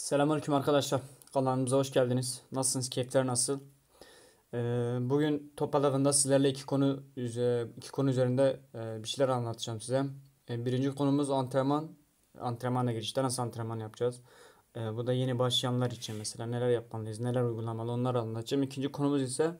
Selamünaleyküm arkadaşlar. Kanalımıza hoş geldiniz. Nasılsınız? Keyifler nasıl? Ee, bugün topalarında sizlerle iki konu iki konu üzerinde e, bir şeyler anlatacağım size. E, birinci konumuz antrenman. Antrenmana girişte nasıl antrenman yapacağız? E, bu da yeni başlayanlar için mesela neler yapmalıyız, neler uygulamalı onları anlatacağım. İkinci konumuz ise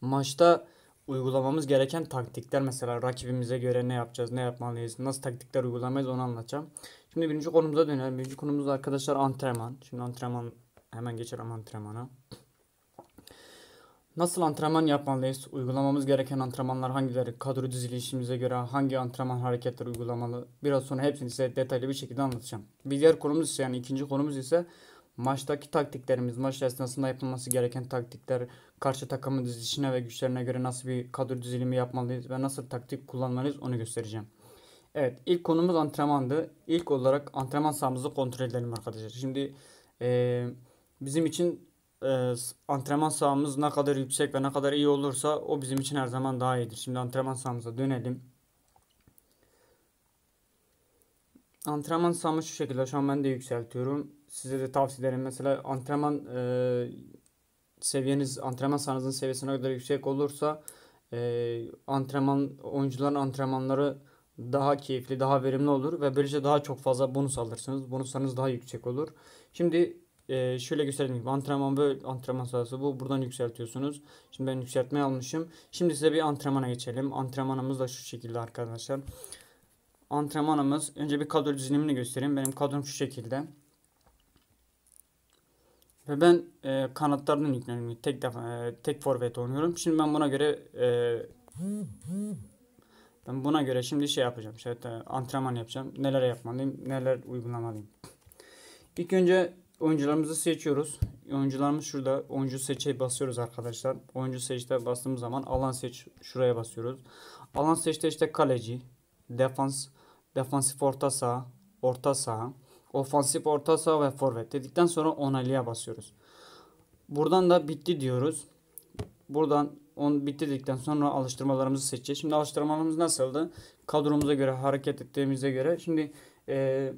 maçta uygulamamız gereken taktikler mesela rakibimize göre ne yapacağız, ne yapmalıyız, nasıl taktikler uygulamayız onu anlatacağım. Şimdi birinci konumuza dönelim. Birinci konumuz arkadaşlar antrenman. Şimdi antrenman hemen geçelim antrenmana. Nasıl antrenman yapmalıyız? Uygulamamız gereken antrenmanlar hangileri? Kadro dizilişimize göre hangi antrenman hareketleri uygulamalı? Biraz sonra hepsini size detaylı bir şekilde anlatacağım. Bir diğer konumuz ise yani ikinci konumuz ise maçtaki taktiklerimiz, maç esnasında yapılması gereken taktikler, karşı takımın dizilişine ve güçlerine göre nasıl bir kadro dizilimi yapmalıyız ve nasıl taktik kullanmalıyız onu göstereceğim. Evet ilk konumuz antrenmandı. İlk olarak antrenman sahamızı kontrol edelim arkadaşlar. Şimdi e, bizim için e, antrenman sahamız ne kadar yüksek ve ne kadar iyi olursa o bizim için her zaman daha iyidir. Şimdi antrenman sahamıza dönelim. Antrenman sahamı şu şekilde şu an ben de yükseltiyorum. Size de tavsiye ederim. Mesela antrenman e, seviyeniz, antrenman sahanızın seviyesine kadar yüksek olursa e, antrenman, oyuncuların antrenmanları daha keyifli, daha verimli olur ve böylece daha çok fazla bonus alırsınız. Bonuslarınız daha yüksek olur. Şimdi e, şöyle göstereyim. Antrenman böyle antrenman sahası bu. Buradan yükseltiyorsunuz. Şimdi ben yükseltmeye almışım. Şimdi size bir antrenmana geçelim. Antrenmanımız da şu şekilde arkadaşlar. Antrenmanımız önce bir kadro dizilimini göstereyim. Benim kadrom şu şekilde. Ve ben e, kanatlardan yüklenimi tek defa e, tek forvet oynuyorum. Şimdi ben buna göre e, ben buna göre şimdi şey yapacağım. Şöyle işte antrenman yapacağım. Neler yapmalıyım, neler uygulamalıyım. İlk önce oyuncularımızı seçiyoruz. Oyuncularımız şurada. Oyuncu seçe basıyoruz arkadaşlar. Oyuncu seçte bastığımız zaman alan seç şuraya basıyoruz. Alan seçte işte kaleci, defans, defansif orta saha, orta saha, ofansif orta saha ve forvet dedikten sonra onaylıya basıyoruz. Buradan da bitti diyoruz. Buradan onu bitirdikten sonra alıştırmalarımızı seçeceğiz. Şimdi alıştırmalarımız nasıldı? Kadromuza göre hareket ettiğimize göre. Şimdi e,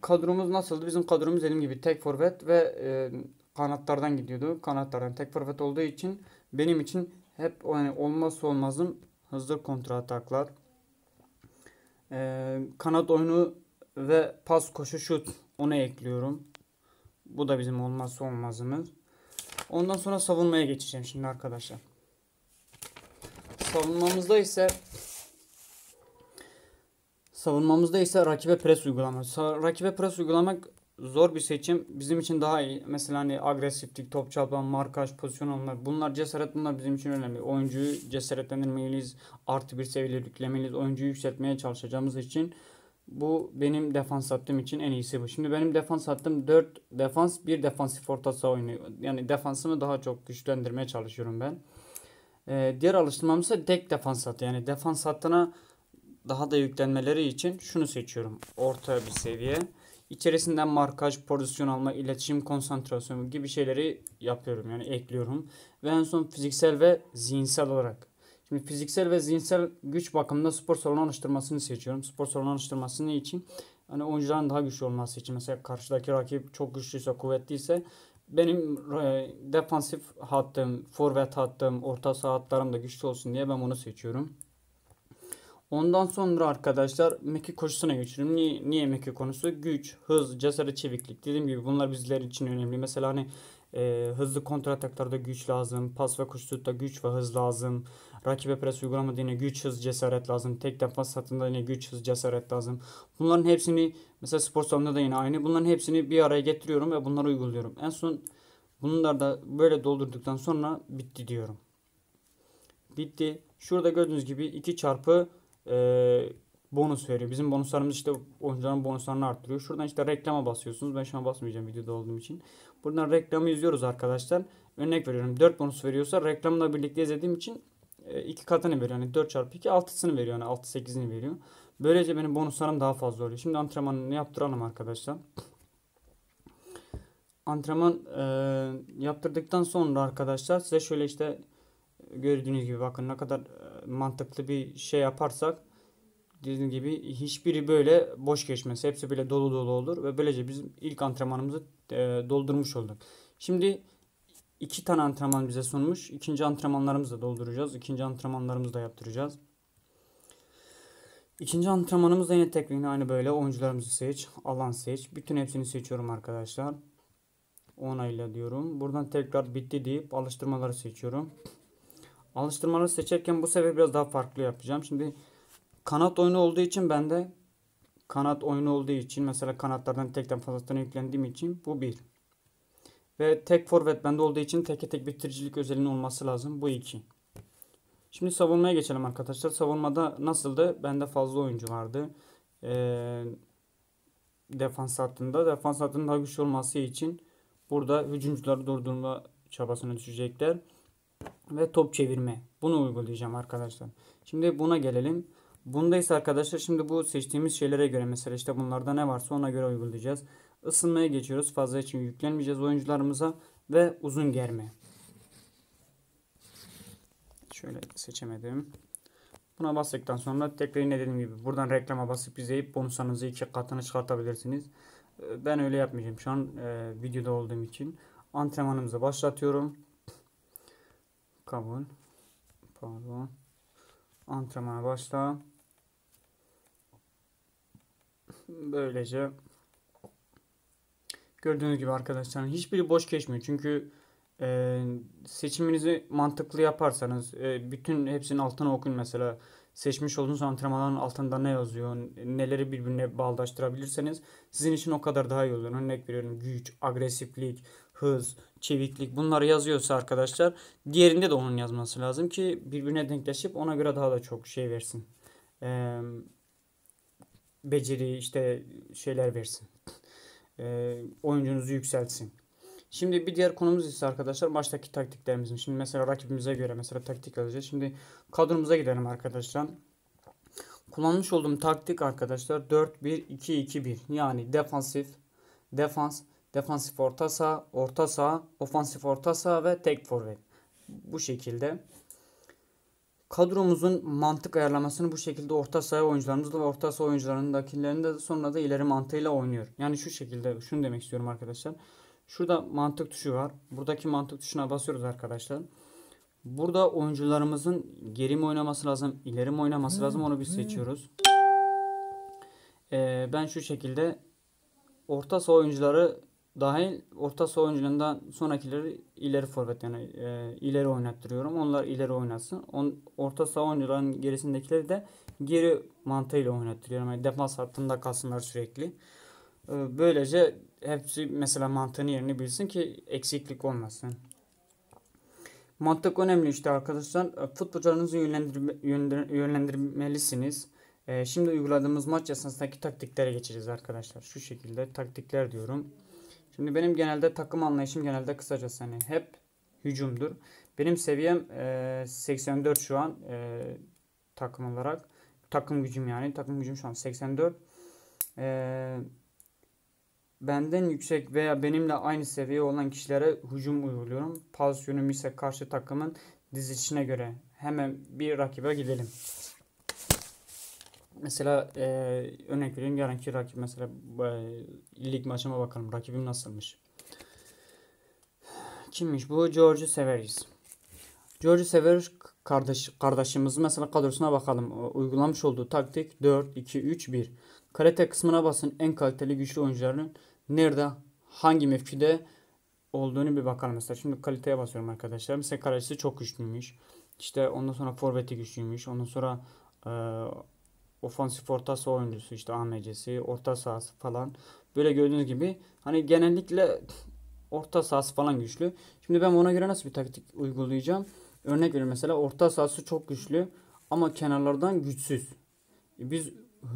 kadromuz nasıldı? Bizim kadromuz dediğim gibi tek forvet ve e, kanatlardan gidiyordu. Kanatlardan tek forvet olduğu için benim için hep yani olmazsa olmazım hızlı kontra ataklar. E, kanat oyunu ve pas koşu şut onu ekliyorum. Bu da bizim olmazsa olmazımız. Ondan sonra savunmaya geçeceğim şimdi arkadaşlar. Savunmamızda ise savunmamızda ise rakibe pres uygulamak. Rakibe pres uygulamak zor bir seçim. Bizim için daha iyi. Mesela hani agresiflik, top çalma, markaj, pozisyon alma. Bunlar cesaret bunlar bizim için önemli. Oyuncuyu cesaretlendirmeliyiz. Artı bir seviye yüklemeliyiz. Oyuncuyu yükseltmeye çalışacağımız için bu benim defans hattım için en iyisi bu. Şimdi benim defans hattım 4 defans, 1 defansif orta saha oynuyor. Yani defansımı daha çok güçlendirmeye çalışıyorum ben. Ee, diğer alıştırmam ise tek defans hattı. Yani defans hattına daha da yüklenmeleri için şunu seçiyorum. Orta bir seviye. İçerisinden markaj, pozisyon alma, iletişim, konsantrasyon gibi şeyleri yapıyorum. Yani ekliyorum. Ve en son fiziksel ve zihinsel olarak Şimdi fiziksel ve zihinsel güç bakımında spor salonu alıştırmasını seçiyorum. Spor salonu ne için hani oyuncuların daha güçlü olması için mesela karşıdaki rakip çok güçlüyse, kuvvetliyse benim e, defansif hattım, forvet hattım, orta saha hatlarım da güçlü olsun diye ben bunu seçiyorum. Ondan sonra arkadaşlar Meki koşusuna geçiyorum. Niye, niye Meki konusu? Güç, hız, cesaret, çeviklik. Dediğim gibi bunlar bizler için önemli. Mesela hani e, hızlı kontrataklarda güç lazım. Pas ve koşuda güç ve hız lazım. Rakibe pres uygulamada yine güç, hız, cesaret lazım. Tek defans satında yine güç, hız, cesaret lazım. Bunların hepsini mesela spor salonunda da yine aynı. Bunların hepsini bir araya getiriyorum ve bunları uyguluyorum. En son bunları da böyle doldurduktan sonra bitti diyorum. Bitti. Şurada gördüğünüz gibi 2 çarpı e, bonus veriyor. Bizim bonuslarımız işte oyuncuların bonuslarını arttırıyor. Şuradan işte reklama basıyorsunuz. Ben şu an basmayacağım videoda olduğum için. Buradan reklamı izliyoruz arkadaşlar. Örnek veriyorum 4 bonus veriyorsa reklamla birlikte izlediğim için 2 katını veriyor. Yani 4 çarpı 2 6'sını veriyor. Yani 6 8'ini veriyor. Böylece benim bonuslarım daha fazla oluyor. Şimdi antrenmanını yaptıralım arkadaşlar. Antrenman e, yaptırdıktan sonra arkadaşlar size şöyle işte gördüğünüz gibi bakın ne kadar mantıklı bir şey yaparsak dediğim gibi hiçbiri böyle boş geçmez. Hepsi böyle dolu dolu olur ve böylece bizim ilk antrenmanımızı e, doldurmuş olduk. Şimdi iki tane antrenman bize sunmuş. İkinci antrenmanlarımızı da dolduracağız. İkinci antrenmanlarımızı da yaptıracağız. İkinci antrenmanımız da yine tekniğini aynı böyle. Oyuncularımızı seç, alan seç. Bütün hepsini seçiyorum arkadaşlar. Onayla diyorum. Buradan tekrar bitti deyip alıştırmaları seçiyorum. Alıştırmaları seçerken bu sefer biraz daha farklı yapacağım. Şimdi kanat oyunu olduğu için ben de kanat oyunu olduğu için mesela kanatlardan tekten fazlasını yüklendiğim için bu bir. Ve tek forvet bende olduğu için tek tek bitiricilik özelliğinin olması lazım. Bu iki. Şimdi savunmaya geçelim arkadaşlar. Savunmada nasıldı? Bende fazla oyuncu vardı. Ee, defans hattında. Defans hattının daha güçlü olması için burada hücumcuları durdurma çabasına düşecekler ve top çevirme. Bunu uygulayacağım arkadaşlar. Şimdi buna gelelim. Bundayız arkadaşlar şimdi bu seçtiğimiz şeylere göre mesela işte bunlarda ne varsa ona göre uygulayacağız. Isınmaya geçiyoruz. Fazla için yüklenmeyeceğiz oyuncularımıza ve uzun germe. Şöyle seçemedim. Buna bastıktan sonra tekrar yine dediğim gibi buradan reklama basıp izleyip bonuslarınızı iki katını çıkartabilirsiniz. Ee, ben öyle yapmayacağım şu an e, videoda olduğum için. Antrenmanımızı başlatıyorum. Kabul. Pardon. Antrenmana başla. Böylece gördüğünüz gibi arkadaşlar hiçbiri boş geçmiyor. Çünkü e, seçiminizi mantıklı yaparsanız e, bütün hepsinin altına okun mesela seçmiş olduğunuz antrenmanların altında ne yazıyor, neleri birbirine bağdaştırabilirseniz sizin için o kadar daha iyi olur. Örnek veriyorum güç, agresiflik, hız, çeviklik bunları yazıyorsa arkadaşlar diğerinde de onun yazması lazım ki birbirine denkleşip ona göre daha da çok şey versin. Ee, beceri işte şeyler versin. Ee, oyuncunuzu yükseltsin. Şimdi bir diğer konumuz ise arkadaşlar baştaki taktiklerimizin. Şimdi mesela rakibimize göre mesela taktik alacağız. Şimdi kadromuza gidelim arkadaşlar. Kullanmış olduğum taktik arkadaşlar 4-1-2-2-1 yani defansif defans defansif orta saha, orta saha, ofansif orta saha ve tek forvet. Bu şekilde kadromuzun mantık ayarlamasını bu şekilde orta saha oyuncularımızla ve orta saha oyuncularındakilerin de sonra da ileri mantığıyla oynuyor. Yani şu şekilde şunu demek istiyorum arkadaşlar. Şurada mantık tuşu var. Buradaki mantık tuşuna basıyoruz arkadaşlar. Burada oyuncularımızın geri mi oynaması lazım, ileri mi oynaması lazım onu biz seçiyoruz. Ee, ben şu şekilde orta saha oyuncuları dahil orta saha oyuncularından sonrakileri ileri forvet yani e, ileri oynattırıyorum. Onlar ileri oynasın. On, orta saha oyuncuların gerisindekileri de geri mantığıyla oynattırıyorum. Yani defans hattında kalsınlar sürekli. E, böylece hepsi mesela mantığını yerini bilsin ki eksiklik olmasın. Mantık önemli işte arkadaşlar. E, futbolcularınızı yönlendirme, yönlendirmelisiniz. E, şimdi uyguladığımız maç yasasındaki taktiklere geçeceğiz arkadaşlar. Şu şekilde taktikler diyorum. Şimdi benim genelde takım anlayışım genelde kısacası hani hep hücumdur. Benim seviyem e, 84 şu an e, takım olarak. Takım gücüm yani. Takım gücüm şu an 84. E, benden yüksek veya benimle aynı seviye olan kişilere hücum uyguluyorum. Pas yönüm ise karşı takımın dizilişine göre. Hemen bir rakibe gidelim mesela e, örnek veriyorum yarınki rakip mesela e, lig maçıma bakalım rakibim nasılmış. Kimmiş bu? George Severis. George Sever kardeş, kardeşimizin mesela kadrosuna bakalım. Uygulamış olduğu taktik 4-2-3-1. Karate kısmına basın en kaliteli güçlü oyuncuların nerede hangi mevkide olduğunu bir bakalım mesela. Şimdi kaliteye basıyorum arkadaşlar. Mesela kalecisi çok güçlüymüş. İşte ondan sonra forveti güçlüymüş. Ondan sonra e, ofansif orta saha oyuncusu işte AMC'si, orta sahası falan. Böyle gördüğünüz gibi hani genellikle orta sahası falan güçlü. Şimdi ben ona göre nasıl bir taktik uygulayacağım? Örnek veriyorum mesela orta sahası çok güçlü ama kenarlardan güçsüz. Biz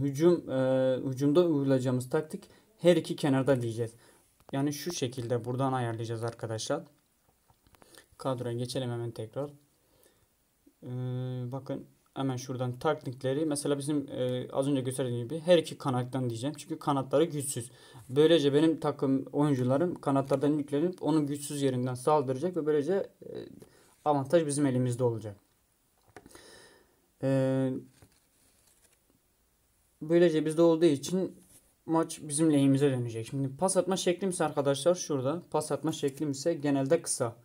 hücum e, hücumda uygulayacağımız taktik her iki kenarda diyeceğiz. Yani şu şekilde buradan ayarlayacağız arkadaşlar. Kadroya geçelim hemen tekrar. Ee, bakın Hemen şuradan taktikleri. Mesela bizim e, az önce gösterdiğim gibi her iki kanattan diyeceğim. Çünkü kanatları güçsüz. Böylece benim takım oyuncularım kanatlardan yüklenip onun güçsüz yerinden saldıracak ve böylece e, avantaj bizim elimizde olacak. E, böylece bizde olduğu için maç bizim lehimize dönecek. Şimdi pas atma şeklimiz arkadaşlar şurada. Pas atma şeklim ise genelde kısa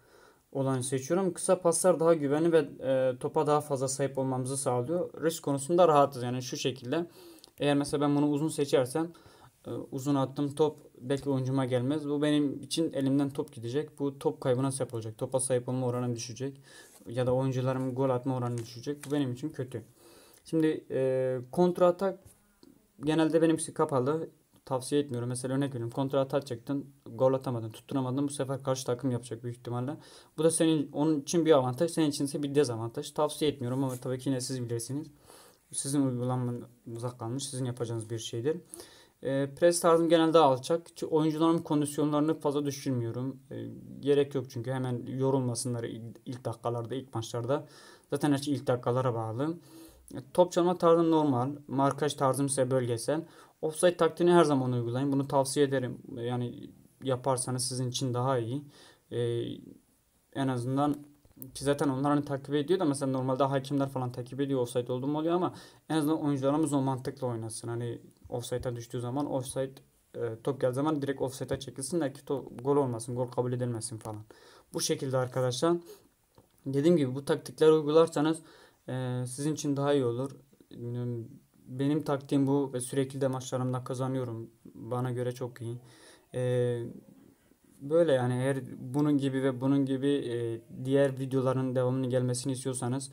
olanı seçiyorum. Kısa paslar daha güvenli ve e, topa daha fazla sahip olmamızı sağlıyor. Risk konusunda rahatız yani şu şekilde. Eğer mesela ben bunu uzun seçersem e, uzun attım top belki oyuncuma gelmez. Bu benim için elimden top gidecek. Bu top kaybına sebep olacak. Topa sahip olma oranım düşecek. Ya da oyuncularım gol atma oranı düşecek. Bu benim için kötü. Şimdi e, kontra atak genelde benimkisi kapalı tavsiye etmiyorum. Mesela örnek veriyorum. Kontra çektin, Gol atamadın. Tutturamadın. Bu sefer karşı takım yapacak büyük ihtimalle. Bu da senin onun için bir avantaj. Senin için ise bir dezavantaj. Tavsiye etmiyorum ama tabii ki yine siz bilirsiniz. Sizin uygulanmanıza uzaklanmış, Sizin yapacağınız bir şeydir. E, pres tarzım genelde alçak. Oyuncuların kondisyonlarını fazla düşürmüyorum. E, ee, gerek yok çünkü hemen yorulmasınlar ilk dakikalarda, ilk maçlarda. Zaten her şey ilk dakikalara bağlı. Top çalma tarzım normal. Markaj tarzım ise bölgesel. Offside taktiğini her zaman uygulayın. Bunu tavsiye ederim. Yani yaparsanız sizin için daha iyi. Ee, en azından ki zaten onlar hani takip ediyor da mesela normalde hakimler falan takip ediyor offside oldu mu oluyor ama en azından oyuncularımız o mantıkla oynasın. Hani offside'a düştüğü zaman offside e, top geldiği zaman direkt offside'a çekilsin de ki top, gol olmasın, gol kabul edilmesin falan. Bu şekilde arkadaşlar. Dediğim gibi bu taktikler uygularsanız sizin için daha iyi olur. Benim taktiğim bu ve sürekli de maçlarımda kazanıyorum. Bana göre çok iyi. böyle yani eğer bunun gibi ve bunun gibi diğer videoların devamının gelmesini istiyorsanız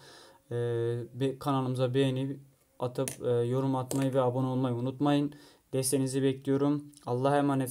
bir kanalımıza beğeni atıp yorum atmayı ve abone olmayı unutmayın. Desteğinizi bekliyorum. Allah'a emanet.